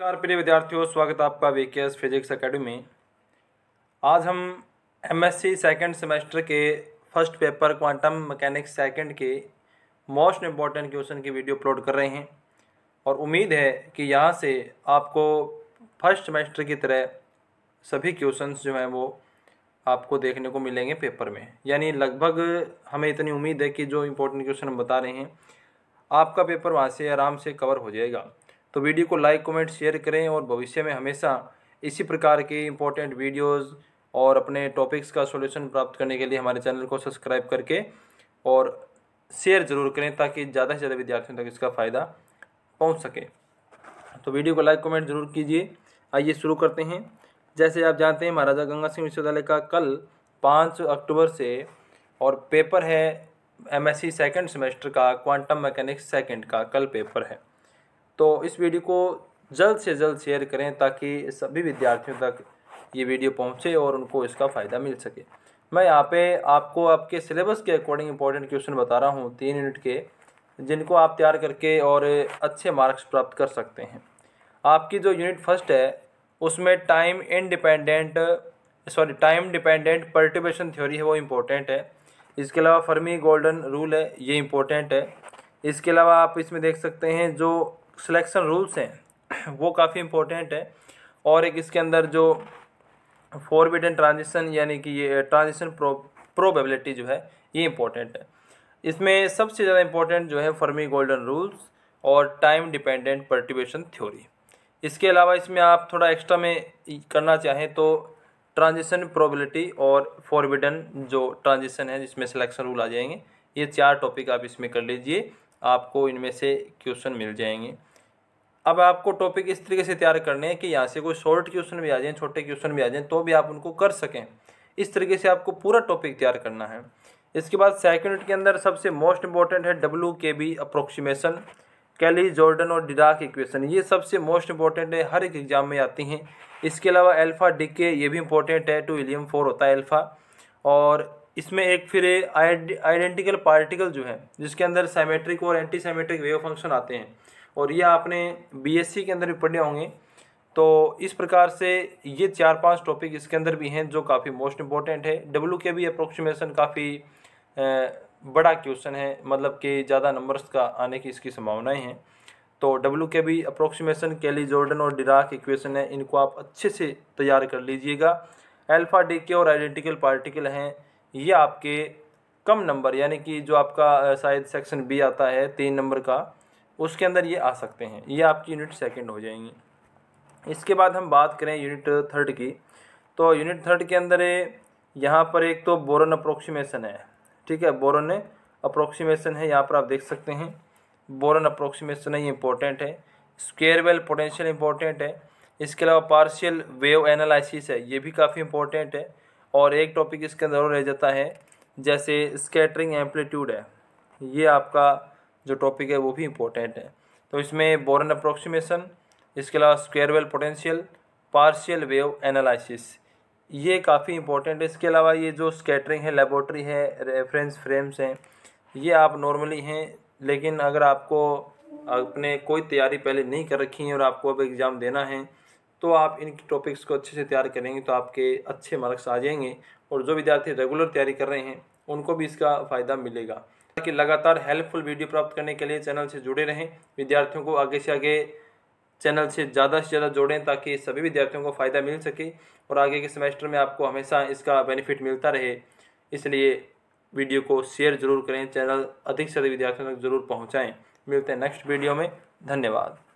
नमस्कार प्रिय विद्यार्थियों स्वागत आपका वी के एस फिजिक्स अकेडमी में आज हम M S C second semester के first paper quantum mechanics second के मोस्ट इम्पॉर्टेंट क्वेश्चन की वीडियो अपलोड कर रहे हैं और उम्मीद है कि यहाँ से आपको फर्स्ट सेमेस्टर की तरह सभी क्वेश्चन जो हैं वो आपको देखने को मिलेंगे पेपर में यानी लगभग हमें इतनी उम्मीद है कि जो इम्पोर्टेंट क्वेश्चन हम बता रहे हैं आपका पेपर वहाँ से आराम से कवर हो जाएगा तो वीडियो को लाइक कमेंट शेयर करें और भविष्य में हमेशा इसी प्रकार के इंपॉर्टेंट वीडियोज़ और अपने टॉपिक्स का सॉल्यूशन प्राप्त करने के लिए हमारे चैनल को सब्सक्राइब करके और शेयर ज़रूर करें ताकि ज़्यादा से ज़्यादा विद्यार्थियों तक इसका फ़ायदा पहुँच सके तो वीडियो को लाइक कमेंट ज़रूर कीजिए आइए शुरू करते हैं जैसे आप जानते हैं महाराजा गंगा सिंह विश्वविद्यालय का कल पाँच अक्टूबर से और पेपर है एमएससी सेकंड सेमेस्टर का क्वांटम मैकेनिक्स सेकंड का कल पेपर है तो इस वीडियो को जल्द से जल्द शेयर करें ताकि सभी विद्यार्थियों तक ये वीडियो पहुंचे और उनको इसका फ़ायदा मिल सके मैं यहाँ पे आपको आपके सिलेबस के अकॉर्डिंग इंपॉर्टेंट क्वेश्चन बता रहा हूँ तीन यूनिट के जिनको आप तैयार करके और अच्छे मार्क्स प्राप्त कर सकते हैं आपकी जो यूनिट फर्स्ट है उसमें time independent sorry time dependent perturbation theory है वो इम्पोर्टेंट है इसके अलावा फर्मी गोल्डन रूल है ये इम्पोर्टेंट है इसके अलावा आप इसमें देख सकते हैं जो सिलेक्शन रूल्स हैं वो काफ़ी इम्पोर्टेंट है और एक इसके अंदर जो फॉरबिडन ट्रांजिशन यानी कि ये ट्रांजिशन प्रो प्रोबेबिलिटी जो है ये इम्पोर्टेंट है इसमें सबसे ज़्यादा इम्पोर्टेंट जो है फर्मी गोल्डन रूल्स और टाइम डिपेंडेंट पर्टिवेशन थ्योरी इसके अलावा इसमें आप थोड़ा एक्स्ट्रा में करना चाहें तो ट्रांजिशन प्रोबेबिलिटी और फॉरबिडन जो ट्रांजिशन है जिसमें सिलेक्शन रूल आ जाएंगे ये चार टॉपिक आप इसमें कर लीजिए आपको इनमें से क्वेश्चन मिल जाएंगे अब आपको टॉपिक इस तरीके से तैयार करने हैं कि यहाँ से कोई शॉर्ट क्वेश्चन भी आ जाए छोटे क्वेश्चन भी आ जाएँ तो भी आप उनको कर सकें इस तरीके से आपको पूरा टॉपिक तैयार करना है इसके बाद सेकेंड यूनिट के अंदर सबसे मोस्ट इंपॉर्टेंट है W K B approximation Klein Gordon और डिडाक इक्वेशन ये सबसे मोस्ट इंपॉर्टेंट है हर एक एग्जाम में आती हैं इसके अलावा एल्फ़ा डी के ये भी इंपॉर्टेंट है टू हीलियम फोर होता है एल्फ़ा और इसमें एक फिर आइडेंटिकल पार्टिकल जो है जिसके अंदर सेमेट्रिक और एंटी सेमेट्रिक वेव फंक्शन आते हैं और ये आपने बीएससी के अंदर भी पढ़े होंगे तो इस प्रकार से ये चार पांच टॉपिक इसके अंदर भी हैं जो काफ़ी मोस्ट इम्पॉर्टेंट है डब्ल्यू के भी अप्रोक्सीमेशन काफ़ी बड़ा क्वेश्चन है मतलब कि ज़्यादा नंबर्स का आने की इसकी संभावनाएँ हैं तो W K B approximation Klein Gordon और डिराक इक्वेशन है इनको आप अच्छे से तैयार कर लीजिएगा अल्फ़ा डी के और आइडेंटिकल पार्टिकल हैं ये आपके कम नंबर यानी कि जो आपका शायद सेक्शन बी आता है तीन नंबर का उसके अंदर ये आ सकते हैं ये आपकी यूनिट सेकेंड हो जाएंगी इसके बाद हम बात करें यूनिट थर्ड की तो यूनिट थर्ड के अंदर यहाँ पर एक तो बोरन अप्रोक्सीमेशन है ठीक है बोरन अप्रोक्सीमेशन है यहाँ पर आप देख सकते हैं बोरन अप्रोक्सीमेशन है ये इंपॉर्टेंट है स्क्वेयर वेल पोटेंशियल इंपॉर्टेंट है इसके अलावा पार्शियल वेव एनालिसिस है ये भी काफ़ी इंपॉर्टेंट है और एक टॉपिक इसके अंदर और रह जाता है जैसे स्केटरिंग एम्पलीट्यूड है ये आपका जो टॉपिक है वो भी इम्पोर्टेंट है तो इसमें बोरन अप्रोक्सीमेशन इसके अलावा square well well potential partial wave analysis ये काफ़ी इंपॉर्टेंट है इसके अलावा ये जो स्केटरिंग है लेबोरेटरी है रेफरेंस फ्रेम्स हैं ये आप नॉर्मली हैं लेकिन अगर आपको अपने कोई तैयारी पहले नहीं कर रखी है और आपको अब एग्ज़ाम देना है तो आप इन टॉपिक्स को अच्छे से तैयार करेंगे तो आपके अच्छे मार्क्स आ जाएंगे और जो विद्यार्थी रेगुलर तैयारी कर रहे हैं उनको भी इसका फ़ायदा मिलेगा कि लगातार हेल्पफुल वीडियो प्राप्त करने के लिए चैनल से जुड़े रहें विद्यार्थियों को आगे से आगे चैनल से ज़्यादा से ज़्यादा जोड़ें ताकि सभी विद्यार्थियों को फ़ायदा मिल सके और आगे के सेमेस्टर में आपको हमेशा इसका बेनिफिट मिलता रहे इसलिए वीडियो को शेयर जरूर करें चैनल अधिक से अधिक विद्यार्थियों तक जरूर पहुँचाएँ मिलते हैं नेक्स्ट वीडियो में धन्यवाद